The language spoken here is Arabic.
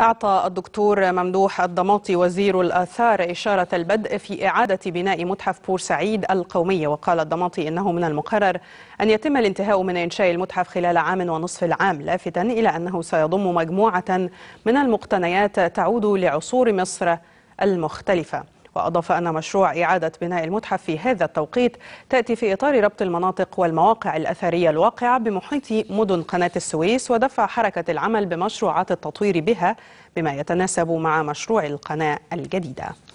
أعطى الدكتور ممدوح الضماطي وزير الآثار إشارة البدء في إعادة بناء متحف بورسعيد القومية وقال الضماطي إنه من المقرر أن يتم الانتهاء من إنشاء المتحف خلال عام ونصف العام لافتا إلى أنه سيضم مجموعة من المقتنيات تعود لعصور مصر المختلفة وأضاف أن مشروع إعادة بناء المتحف في هذا التوقيت تأتي في إطار ربط المناطق والمواقع الأثرية الواقعة بمحيط مدن قناة السويس ودفع حركة العمل بمشروعات التطوير بها بما يتناسب مع مشروع القناة الجديدة